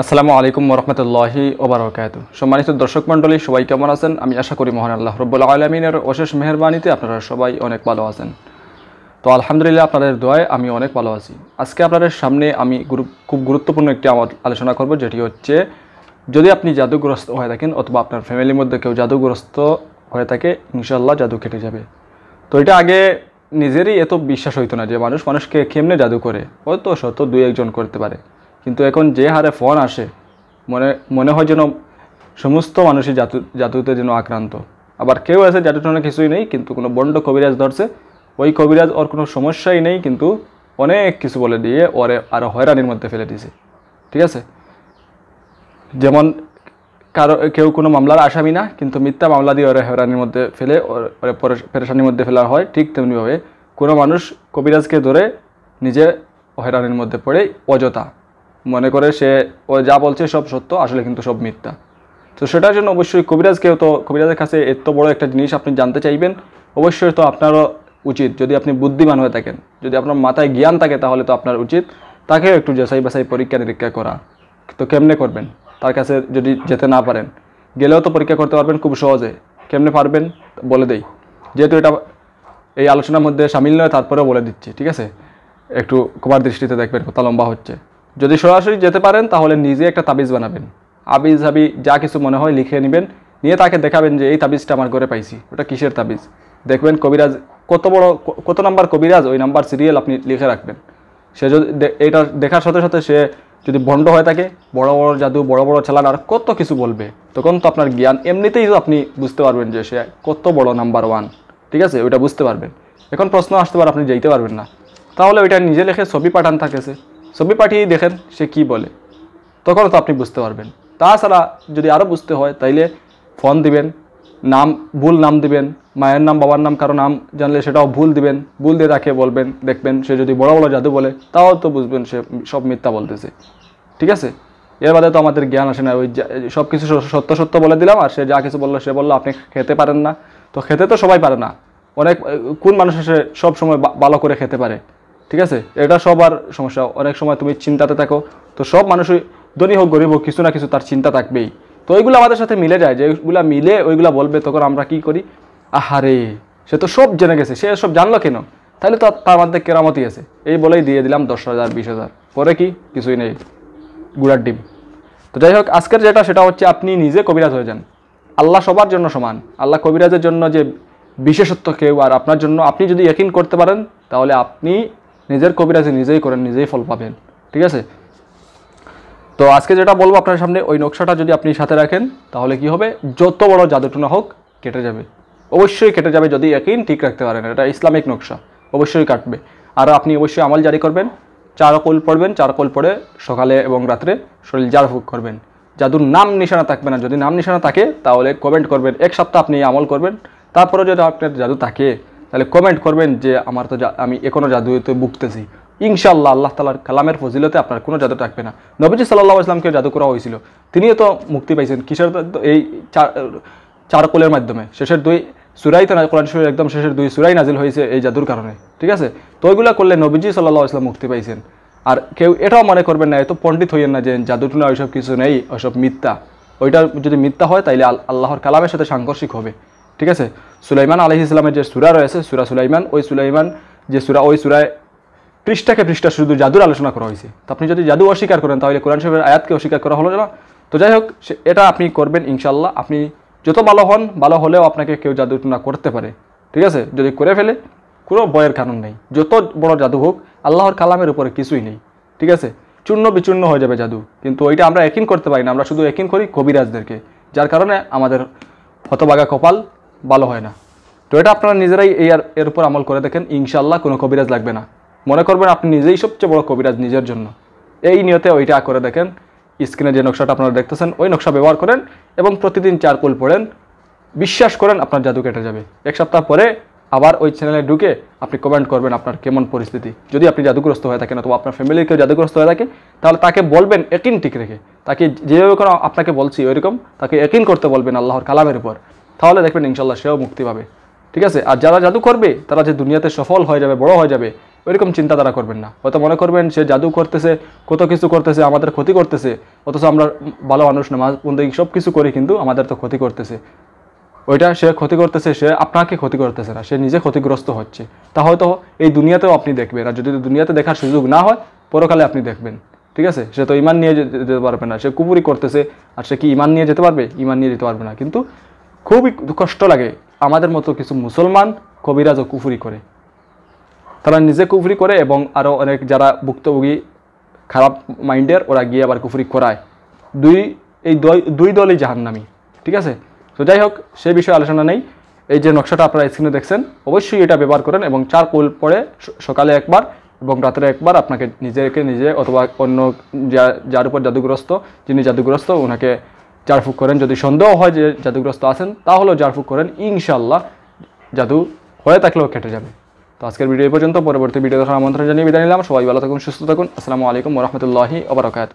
আসসালামু আলাইকুম রহমতুল্লাহি ওবরাকাত সম্মানিত দর্শক মণ্ডলী সবাই কেমন আছেন আমি আশা করি মহান আল্লাহ রব্বুল আলমিনের অশেষ মেহরবানিতে আপনারা সবাই অনেক ভালো আছেন তো আলহামদুলিল্লাহ আপনাদের দোয়ায় আমি অনেক ভালো আছি আজকে আপনাদের সামনে আমি খুব গুরুত্বপূর্ণ একটি আলোচনা করব যেটি হচ্ছে যদি আপনি জাদুগ্রস্ত হয়ে থাকেন অথবা আপনার ফ্যামিলির মধ্যে কেউ জাদুগ্রস্ত হয়ে থাকে ইনশাল্লাহ জাদু কেটে যাবে তো এটা আগে নিজেরই এত বিশ্বাস হইতো না যে মানুষ মানুষকে কেমনে জাদু করে হয়তো শত দুই একজন করতে পারে কিন্তু এখন যে হারে ফোন আসে মনে মনে হয় যেন সমস্ত মানুষই জাতু জাতুতে যেন আক্রান্ত আবার কেউ আছে জাতুটনে কিছুই নেই কিন্তু কোনো বন্ড কবিরাজ ধরছে ওই কবিরাজ ওর কোনো সমস্যাই নেই কিন্তু অনেক কিছু বলে দিয়ে ওরে আরও হয়রানির মধ্যে ফেলে দিয়েছে ঠিক আছে যেমন কারো কেউ কোনো মামলার আসামি না কিন্তু মিথ্যা মামলা দিয়ে ওরা হয়রানির মধ্যে ফেলে ওরা পরেশানির মধ্যে ফেলা হয় ঠিক তেমনিভাবে কোনো মানুষ কবিরাজকে ধরে নিজে হয়রানির মধ্যে পড়ে অযথা মনে করে সে ও যা বলছে সব সত্য আসলে কিন্তু সব মিথ্যা তো সেটার জন্য অবশ্যই কবিরাজকেও তো কবিরাজের কাছে এত বড় একটা জিনিস আপনি জানতে চাইবেন অবশ্যই তো আপনারও উচিত যদি আপনি বুদ্ধিমান হয়ে থাকেন যদি আপনার মাথায় জ্ঞান থাকে তাহলে তো আপনার উচিত তাকেও একটু যাচাই বাছাই পরীক্ষা নিরীক্ষা করা তো কেমনে করবেন তার কাছে যদি যেতে না পারেন গেলেও তো পরীক্ষা করতে পারবেন খুব সহজে কেমনে পারবেন বলে দেই যেহেতু এটা এই আলোচনার মধ্যে সামিল নয় তারপরেও বলে দিচ্ছি ঠিক আছে একটু কবার দৃষ্টিতে দেখবেন কথা লম্বা হচ্ছে যদি সরাসরি যেতে পারেন তাহলে নিজে একটা তাবিজ বানাবেন আবিজ হাবি যা কিছু মনে হয় লিখে নেবেন নিয়ে তাকে দেখাবেন যে এই তাবিজটা আমার ঘরে পাইছি ওটা কিসের তাবিজ দেখবেন কবিরাজ কত বড় কত নাম্বার কবিরাজ ওই নাম্বার সিরিয়াল আপনি লিখে রাখবেন সে যদি এটা দেখার সাথে সাথে সে যদি বন্ড হয়ে থাকে বড় বড় জাদু বড় বড় চালান আর কত কিছু বলবে তখন তো আপনার জ্ঞান এমনিতেই আপনি বুঝতে পারবেন যে সে কত বড় নাম্বার ওয়ান ঠিক আছে ওইটা বুঝতে পারবেন এখন প্রশ্ন আসতে পারে আপনি যেতে পারবেন না তাহলে ওইটা নিজে লেখে ছবি পাঠান থাকেছে ছবি পাঠিয়ে দেখেন সে কি বলে তখন তো আপনি বুঝতে পারবেন তাছাড়া যদি আরও বুঝতে হয় তাইলে ফোন দিবেন নাম ভুল নাম দিবেন মায়ের নাম বাবার নাম কারো নাম জানলে সেটাও ভুল দিবেন ভুল দিয়ে তাকে বলবেন দেখবেন সে যদি বড় বড় জাদু বলে তাও তো বুঝবেন সে সব মিথ্যা বলতেছে ঠিক আছে এর বাদে তো আমাদের জ্ঞান আসে না ওই সব কিছু সত্য সত্য বলে দিলাম আর সে যা কিছু বললো সে বললো আপনি খেতে পারেন না তো খেতে তো সবাই পারে না অনেক কোন মানুষ সে সব সময় ভালো করে খেতে পারে ঠিক আছে এটা সবার সমস্যা অনেক সময় তুমি চিন্তাতে থাকো তো সব মানুষই ধনী হোক গরিব হোক কিছু না কিছু তার চিন্তা থাকবেই তো ওইগুলো আমাদের সাথে মিলে যায় যেগুলো মিলে ওইগুলো বলবে তখন আমরা কি করি আহারে সে তো সব জেনে গেছে সে সব জানলো কেন তাহলে তো তার মধ্যে কেরামতি আছে এই বলেই দিয়ে দিলাম দশ হাজার বিশ হাজার পরে কি কিছুই নেই গুড়ার ডিম তো যাই হোক আজকের যেটা সেটা হচ্ছে আপনি নিজে কবিরাজ হয়ে যান আল্লাহ সবার জন্য সমান আল্লাহ কবিরাজের জন্য যে বিশেষত্ব কেউ আর আপনার জন্য আপনি যদি একিন করতে পারেন তাহলে আপনি নিজের কবিরাজি নিজেই করেন নিজেই ফল পাবেন ঠিক আছে তো আজকে যেটা বলবো আপনার সামনে ওই নকশাটা যদি আপনি সাথে রাখেন তাহলে কি হবে যত বড় জাদুটুনা হোক কেটে যাবে অবশ্যই কেটে যাবে যদি একই ঠিক রাখতে পারেন এটা ইসলামিক নকশা অবশ্যই কাটবে আর আপনি অবশ্যই আমল জারি করবেন চারকোল পড়বেন চারকোল পড়ে সকালে এবং রাত্রে শরীর জার ভোগ করবেন জাদুর নাম নিশানা থাকবে না যদি নাম নিশানা থাকে তাহলে কমেন্ট করবেন এক সপ্তাহ আপনি আমল করবেন তারপরে যদি আপনার জাদু থাকে তাহলে কমেন্ট করবেন যে আমার তো আমি এখনও জাদুতে বুকতেছি ইনশাল্লাহ আল্লাহ তালার কালামের ফজিলতে আপনার কোনো জাদু থাকবে না নবীজি সাল্লাহ ইসলামকে জাদু করা হয়েছিল তিনিও তো মুক্তি পাইছেন কিসের এই চার চারকোলের মাধ্যমে শেষের দুই সুরাই তো কোরআন শরীর একদম শেষের দুই সুরাই নাজিল হয়েছে এই জাদুর কারণে ঠিক আছে তো ওইগুলো করলে নবীজি সাল্লাহ ইসলাম মুক্তি পাইছেন আর কেউ এটাও মনে করবেন না এত পণ্ডিত হইয়েন না যে জাদু টুনা ওইসব কিছু নেই ওইসব মিথ্যা ওইটা যদি মিথ্যা হয় তাইলে আল্লাহর কালামের সাথে সাংঘর্ষিক হবে ঠিক আছে সুলাইমান আলহি ইসলামের যে সুরা রয়েছে সুরা সুলাইমান ওই সুলাইমান যে সুরা ওই সুরায় পৃষ্ঠাকে পৃষ্ঠা শুধু জাদুর আলোচনা করা হয়েছে তো আপনি যদি জাদু অস্বীকার করেন তাহলে কোরআন সাহেবের আয়াতকে অস্বীকার করা হলো না তো যাই হোক এটা আপনি করবেন ইনশাল্লাহ আপনি যত ভালো হন ভালো হলেও আপনাকে কেউ জাদু না করতে পারে ঠিক আছে যদি করে ফেলে কোনো বয়ের কারণ নেই যত বড় জাদু হোক আল্লাহর কালামের উপরে কিছুই নেই ঠিক আছে চূর্ণ বিচূর্ণ হয়ে যাবে জাদু কিন্তু ওইটা আমরা একিন করতে পারি না আমরা শুধু একিন করি কবিরাজদেরকে যার কারণে আমাদের হতবাগা কপাল ভালো হয় না তো এটা আপনারা নিজেরাই এই এর উপর আমল করে দেখেন ইনশাল্লাহ কোনো কবিরাজ লাগবে না মনে করবেন আপনি নিজেই সবচেয়ে বড় কবিরাজ নিজের জন্য এই নিয়তে ওইটা করে দেখেন স্ক্রিনে যে নকশাটা আপনারা দেখতেছেন ওই নকশা ব্যবহার করেন এবং প্রতিদিন কুল পড়েন বিশ্বাস করেন আপনার জাদু কেটে যাবে এক সপ্তাহ পরে আবার ওই চ্যানেলে ঢুকে আপনি কমেন্ট করবেন আপনার কেমন পরিস্থিতি যদি আপনি জাদুগ্রস্ত হয়ে থাকেন অথবা আপনার ফ্যামিলির কেউ জাদুগ্রস্ত হয়ে থাকে তাহলে তাকে বলবেন একিন ঠিক রেখে তাকে যেভাবে কোনো আপনাকে বলছি ওইরকম তাকে একিন করতে বলবেন আল্লাহর কালামের উপর তাহলে দেখবেন ইনশাল্লাহ সেও মুক্তি পাবে ঠিক আছে আর যারা জাদু করবে তারা যে দুনিয়াতে সফল হয়ে যাবে বড় হয়ে যাবে ওইরকম চিন্তা তারা করবেন না হয়তো মনে করবেন সে জাদু করতেছে কত কিছু করতেছে আমাদের ক্ষতি করতেছে অথচ আমরা ভালো মানুষ না বন্ধু সব কিছু করি কিন্তু আমাদের তো ক্ষতি করতেছে ওইটা সে ক্ষতি করতেছে সে আপনাকে ক্ষতি করতেছে না সে নিজে ক্ষতিগ্রস্ত হচ্ছে তা হয়তো এই দুনিয়াতেও আপনি দেখবেন আর যদি দুনিয়াতে দেখার সুযোগ না হয় পরকালে আপনি দেখবেন ঠিক আছে সে তো ইমান নিয়ে যেতে পারবে না সে কুপুরি করতেছে আর সে কি ইমান নিয়ে যেতে পারবে ইমান নিয়ে যেতে পারবে না কিন্তু খুবই কষ্ট লাগে আমাদের মতো কিছু মুসলমান কবিরাজও কুফুরি করে তারা নিজে কুফরি করে এবং আরও অনেক যারা ভুক্তভোগী খারাপ মাইন্ডের ওরা গিয়ে আবার কুফুরি করায় দুই এই দুই দলই জাহান্নামি ঠিক আছে তো যাই হোক সে বিষয়ে আলোচনা নেই এই যে নকশাটা আপনারা স্ক্রিনে দেখছেন অবশ্যই এটা ব্যবহার করেন এবং চার কোল পরে সকালে একবার এবং রাত্রে একবার আপনাকে নিজেকে নিজে অথবা অন্য যার উপর জাদুগ্রস্ত যিনি জাদুগ্রস্ত ওনাকে জারফুক করেন যদি সন্দেহ হয় যে জাদুগ্রস্ত আছেন তাহলেও জারফুক করেন ইনশাল্লাহ জাদু হয়ে থাকলেও কেটে যাবে তো আজকের ভিডিও পর্যন্ত পরবর্তী ভিডিও দেখার আমন্ত্রণ জানিয়ে বিদায় নিলাম সবাই ভালো থাকুন সুস্থ থাকুন আসসালামু আলাইকুম রহমতুল্লাহি আবরকাত